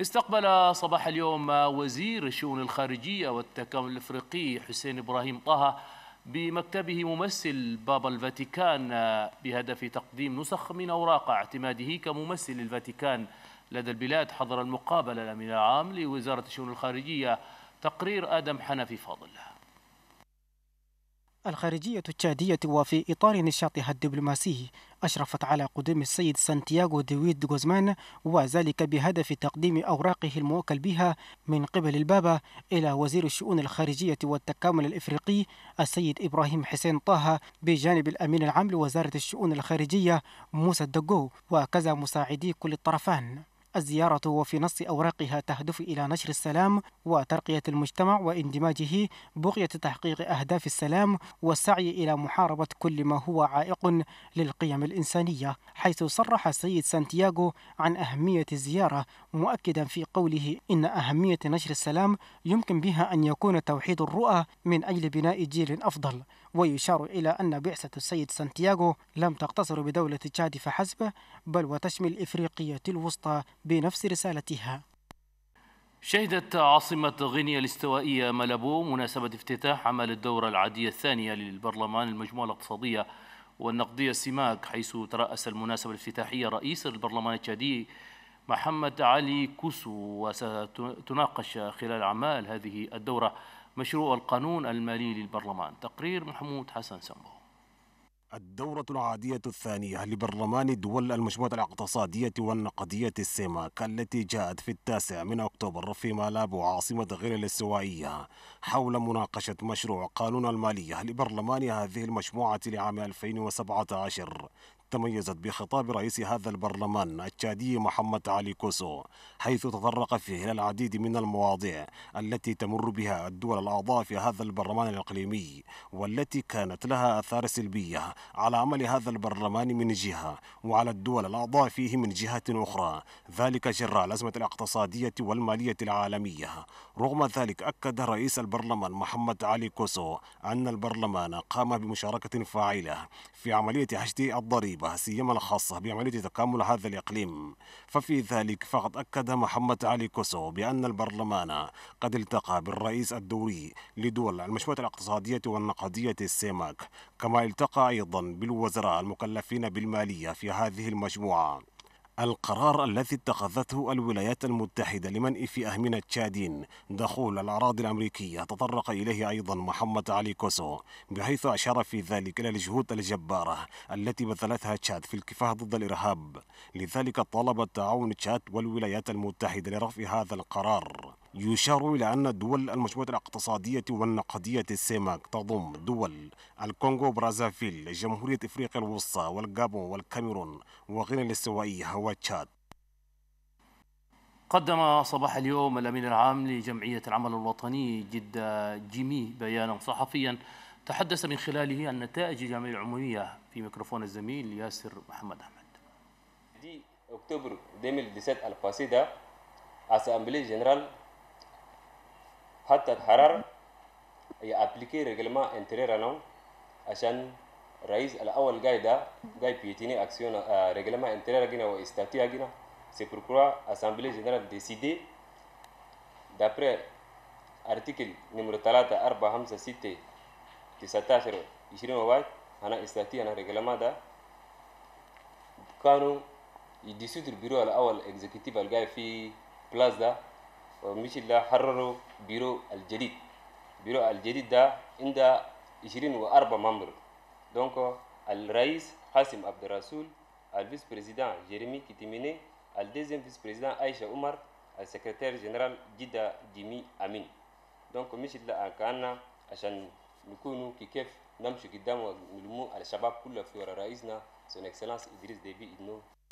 استقبل صباح اليوم وزير الشؤون الخارجية والتكامل الإفريقي حسين إبراهيم طه بمكتبه ممثل بابا الفاتيكان بهدف تقديم نسخ من أوراق اعتماده كممثل الفاتيكان لدى البلاد حضر المقابلة الأمين العام لوزارة الشؤون الخارجية تقرير آدم حنفي فاضل الخارجية التشادية وفي إطار نشاطها الدبلوماسي أشرفت على قدوم السيد سانتياغو ديويد غوزمان وذلك بهدف تقديم أوراقه الموكل بها من قبل البابا إلى وزير الشؤون الخارجية والتكامل الإفريقي السيد إبراهيم حسين طه بجانب الأمين العام لوزارة الشؤون الخارجية موسى الدقو وكذا مساعدي كل الطرفان الزيارة وفي نص أوراقها تهدف إلى نشر السلام وترقية المجتمع واندماجه بغية تحقيق أهداف السلام والسعي إلى محاربة كل ما هو عائق للقيم الإنسانية حيث صرح السيد سانتياغو عن أهمية الزيارة مؤكدا في قوله إن أهمية نشر السلام يمكن بها أن يكون توحيد الرؤى من أجل بناء جيل أفضل ويشار إلى أن بعثة السيد سانتياغو لم تقتصر بدولة تشاد فحسب بل وتشمل إفريقية الوسطى بنفس رسالتها شهدت عاصمة غينيا الاستوائية مالابو مناسبة افتتاح عمل الدورة العادية الثانية للبرلمان المجموعة الاقتصادية والنقدية سماك حيث ترأس المناسبة الافتتاحية رئيس البرلمان التشادي محمد علي كوسو وستناقش خلال أعمال هذه الدورة مشروع القانون المالي للبرلمان تقرير محمود حسن سمو الدورة العادية الثانية لبرلمان دول المجموعة الاقتصادية والنقدية السيماك التي جاءت في التاسع من أكتوبر في مالابو عاصمة غير الاستوائية حول مناقشة مشروع قانون المالية لبرلمان هذه المجموعة لعام 2017 تميزت بخطاب رئيس هذا البرلمان التشادي محمد علي كوسو حيث تطرق فيه إلى العديد من المواضيع التي تمر بها الدول الأعضاء في هذا البرلمان الإقليمي والتي كانت لها آثار سلبية على عمل هذا البرلمان من جهة وعلى الدول الأعضاء فيه من جهة أخرى ذلك جراء الأزمة الاقتصادية والمالية العالمية رغم ذلك أكد رئيس البرلمان محمد علي كوسو أن البرلمان قام بمشاركة فاعلة في عملية حشد الضريبة القريبة سيما الخاصة بعملية تكامل هذا الإقليم ففي ذلك فقد أكد محمد علي كوسو بأن البرلمان قد التقى بالرئيس الدوري لدول المشروع الاقتصادية والنقدية السيماك كما التقى أيضا بالوزراء المكلفين بالمالية في هذه المجموعة القرار الذي اتخذته الولايات المتحدة لمنع فئة من التشادين دخول الأراضي الأمريكية تطرق إليه أيضا محمد علي كوسو بحيث أشار في ذلك إلى الجهود الجبارة التي بذلتها تشاد في الكفاح ضد الإرهاب لذلك طلب التعاون تشاد والولايات المتحدة لرفع هذا القرار يشار إلى أن الدول المجموعة الاقتصادية والنقدية السيماك تضم دول الكونغو برازافيل جمهورية إفريقيا الوسطى والغابون والكاميرون وغينيا الاستوائية وتشاد قدم صباح اليوم الأمين العام لجمعية العمل الوطني جدة جيمي بيانا صحفيا تحدث من خلاله عن نتائج الجمعية العمومية في ميكروفون الزميل ياسر محمد أحمد دي أكتوبر 2017 الفاسدة أسامبلي جنرال حتى تحرر يابليكي ريجلما انتريرانو عشان رئيس الاول جاي ده جاي بيتيني اكسيون رجلما انتريرا جينا واستاتيا جينا سيبركوا اسامبلي جنرال ديسيدي دابري ارتيكل نمرة أربعة خمسة ستة تسعة عشر 20 واحد انا استاتيا انا رجلما ده كانوا يديسوت البيرو الاول اكزيكتيف الجاي في بلاز ده ومثل ده حرروا بيرو الجديد بيرو الجديد ده عنده 24 ممبر دونك الرئيس قاسم عبد الرسول الفيس بريزيدان جيريمي كيتيميني الدوزيام فيس بريزيدان عايشة عمر السكرتير جنرال جدا جيمي أمين دونك مش لا كأن عشان نكونوا كيف نمشي قدام ونلمو الشباب كله في ورا رئيسنا سون اكسلانس ادريس ديبي ادنو